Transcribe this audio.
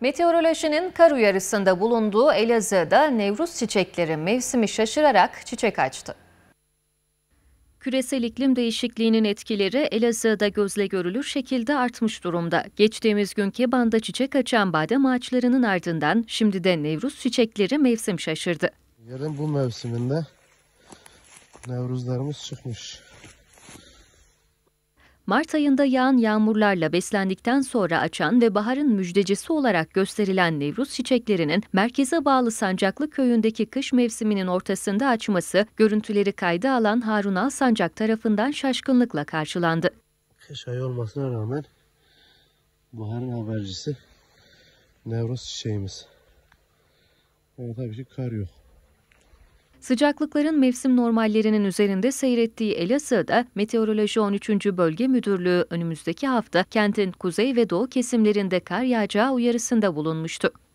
Meteorolojinin kar uyarısında bulunduğu Elazığ'da Nevruz çiçekleri mevsimi şaşırarak çiçek açtı. Küresel iklim değişikliğinin etkileri Elazığ'da gözle görülür şekilde artmış durumda. Geçtiğimiz gün banda çiçek açan badem ağaçlarının ardından şimdi de Nevruz çiçekleri mevsim şaşırdı. Yarın bu mevsiminde Nevruzlarımız çıkmış. Mart ayında yağan yağmurlarla beslendikten sonra açan ve baharın müjdecisi olarak gösterilen Nevruz çiçeklerinin merkeze bağlı Sancaklı köyündeki kış mevsiminin ortasında açması görüntüleri kayda alan Harun Al Sancak tarafından şaşkınlıkla karşılandı. Kış ayı olmasına rağmen baharın habercisi Nevruz çiçeğimiz. Ama tabii ki kar yok. Sıcaklıkların mevsim normallerinin üzerinde seyrettiği Elazığ'da Meteoroloji 13. Bölge Müdürlüğü önümüzdeki hafta kentin kuzey ve doğu kesimlerinde kar yağacağı uyarısında bulunmuştu.